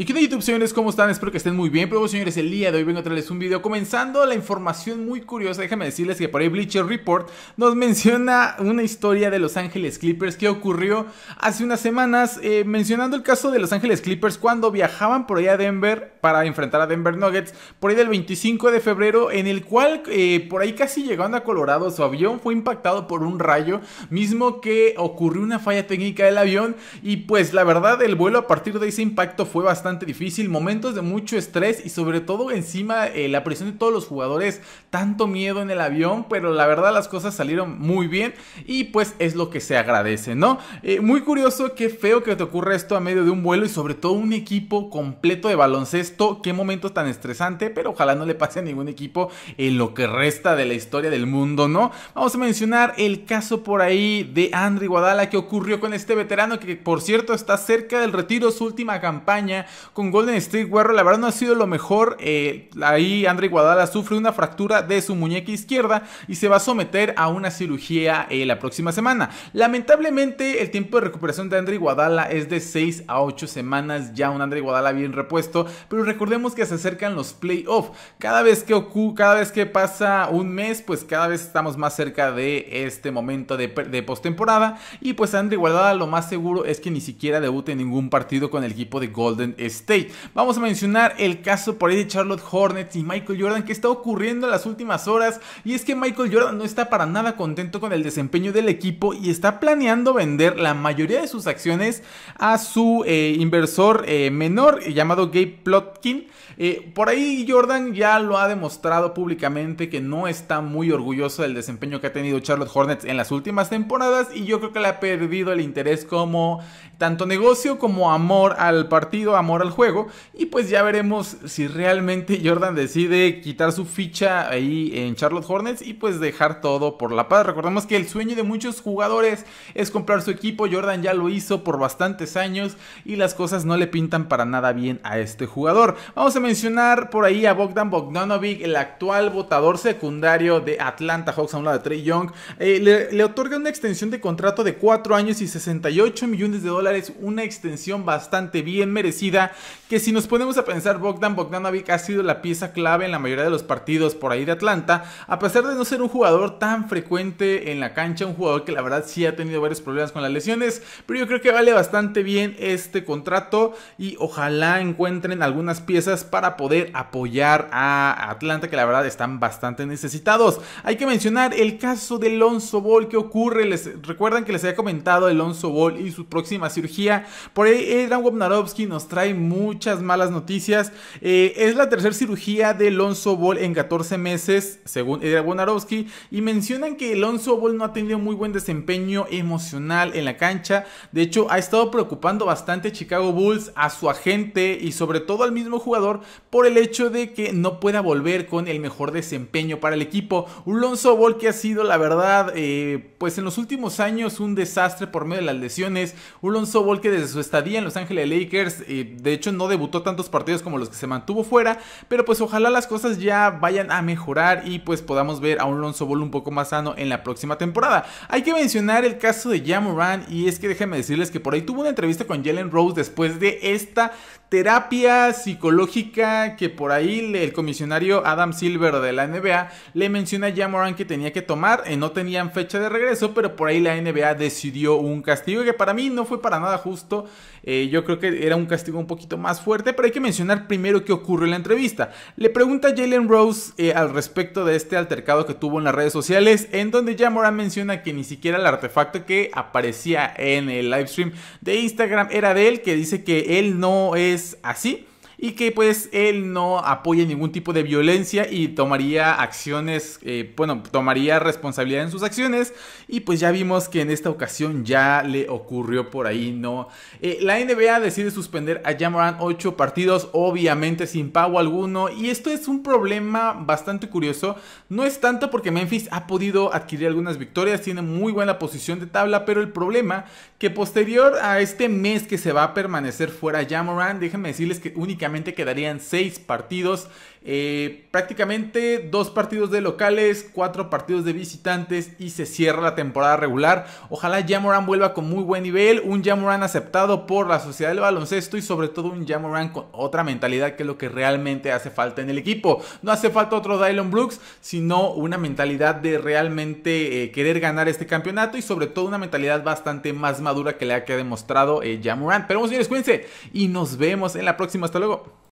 ¿Y qué tal YouTube señores? ¿Cómo están? Espero que estén muy bien Pero señores, el día de hoy vengo a traerles un video Comenzando la información muy curiosa Déjame decirles que por ahí Bleacher Report Nos menciona una historia de Los Ángeles Clippers Que ocurrió hace unas semanas eh, Mencionando el caso de Los Ángeles Clippers Cuando viajaban por ahí a Denver Para enfrentar a Denver Nuggets Por ahí del 25 de febrero En el cual eh, por ahí casi llegando a Colorado Su avión fue impactado por un rayo Mismo que ocurrió una falla técnica del avión Y pues la verdad el vuelo a partir de ese impacto fue bastante difícil, momentos de mucho estrés y sobre todo encima eh, la presión de todos los jugadores, tanto miedo en el avión, pero la verdad las cosas salieron muy bien y pues es lo que se agradece, ¿no? Eh, muy curioso, qué feo que te ocurra esto a medio de un vuelo y sobre todo un equipo completo de baloncesto, qué momento tan estresante, pero ojalá no le pase a ningún equipo en lo que resta de la historia del mundo, ¿no? Vamos a mencionar el caso por ahí de Andri Guadala que ocurrió con este veterano que por cierto está cerca del retiro, su última campaña con Golden State Warrior. La verdad no ha sido lo mejor. Eh, ahí Andre Guadala sufre una fractura de su muñeca izquierda y se va a someter a una cirugía eh, la próxima semana. Lamentablemente el tiempo de recuperación de Andre Guadala es de 6 a 8 semanas. Ya un Andre Guadala bien repuesto. Pero recordemos que se acercan los playoffs. Cada vez que cada vez que pasa un mes, pues cada vez estamos más cerca de este momento de, postemporada. Y pues Andre Guadala lo más seguro es que ni siquiera debute en ningún partido con el equipo de Golden State. Vamos a mencionar el caso por ahí de Charlotte Hornets y Michael Jordan que está ocurriendo en las últimas horas y es que Michael Jordan no está para nada contento con el desempeño del equipo y está planeando vender la mayoría de sus acciones a su eh, inversor eh, menor llamado Gabe Plotkin. Eh, por ahí Jordan ya lo ha demostrado públicamente que no está muy orgulloso del desempeño que ha tenido Charlotte Hornets en las últimas temporadas y yo creo que le ha perdido el interés como tanto negocio como amor al partido, al juego. Y pues ya veremos si realmente Jordan decide quitar su ficha ahí en Charlotte Hornets y pues dejar todo por la paz. Recordemos que el sueño de muchos jugadores es comprar su equipo. Jordan ya lo hizo por bastantes años y las cosas no le pintan para nada bien a este jugador. Vamos a mencionar por ahí a Bogdan Bogdanovic, el actual votador secundario de Atlanta Hawks a un lado de Trey Young. Eh, le, le otorga una extensión de contrato de 4 años y 68 millones de dólares, una extensión bastante bien merecida que si nos ponemos a pensar, Bogdan Bogdanovic ha sido la pieza clave en la mayoría de los partidos por ahí de Atlanta, a pesar de no ser un jugador tan frecuente en la cancha, un jugador que la verdad sí ha tenido varios problemas con las lesiones, pero yo creo que vale bastante bien este contrato y ojalá encuentren algunas piezas para poder apoyar a Atlanta, que la verdad están bastante necesitados. Hay que mencionar el caso de Lonzo Ball, que ocurre? Les, recuerdan que les había comentado el Lonzo Ball y su próxima cirugía. Por ahí Adrian Wobnarowski nos trae muchas malas noticias. Eh, es la tercera cirugía de Lonzo Ball en 14 meses, según Edgar Bonarowski, y mencionan que Lonzo Ball no ha tenido muy buen desempeño emocional en la cancha. De hecho, ha estado preocupando bastante a Chicago Bulls, a su agente y sobre todo al mismo jugador por el hecho de que no pueda volver con el mejor desempeño para el equipo. Un Lonzo Ball que ha sido, la verdad, eh, pues en los últimos años un desastre por medio de las lesiones. Un Lonzo Ball que desde su estadía en Los Ángeles Lakers eh, de hecho no debutó tantos partidos como los que se mantuvo fuera, pero pues ojalá las cosas ya vayan a mejorar y pues podamos ver a un Lonzo Ball un poco más sano en la próxima temporada. Hay que mencionar el caso de Jamoran y es que déjenme decirles que por ahí tuvo una entrevista con Jalen Rose después de esta terapia psicológica que por ahí el comisionario Adam Silver de la NBA le menciona a Jamoran que tenía que tomar, eh, no tenían fecha de regreso, pero por ahí la NBA decidió un castigo que para mí no fue para nada justo, eh, yo creo que era un castigo un poquito más fuerte, pero hay que mencionar primero qué ocurre en la entrevista. Le pregunta Jalen Rose eh, al respecto de este altercado que tuvo en las redes sociales, en donde Jamoran menciona que ni siquiera el artefacto que aparecía en el livestream de Instagram era de él, que dice que él no es así y que pues él no apoya ningún tipo de violencia y tomaría acciones, eh, bueno, tomaría responsabilidad en sus acciones y pues ya vimos que en esta ocasión ya le ocurrió por ahí, ¿no? Eh, la NBA decide suspender a Jamoran 8 partidos, obviamente sin pago alguno y esto es un problema bastante curioso, no es tanto porque Memphis ha podido adquirir algunas victorias, tiene muy buena posición de tabla, pero el problema que posterior a este mes que se va a permanecer fuera Jamoran, déjenme decirles que únicamente quedarían seis partidos. Eh, prácticamente dos partidos de locales, cuatro partidos de visitantes y se cierra la temporada regular. Ojalá Jamoran vuelva con muy buen nivel, un Jamoran aceptado por la sociedad del baloncesto y sobre todo un Jamoran con otra mentalidad que es lo que realmente hace falta en el equipo. No hace falta otro Dylan Brooks, sino una mentalidad de realmente eh, querer ganar este campeonato y sobre todo una mentalidad bastante más madura que la que ha demostrado eh, Jamoran. Pero bueno, señores, cuídense y nos vemos en la próxima. Hasta luego.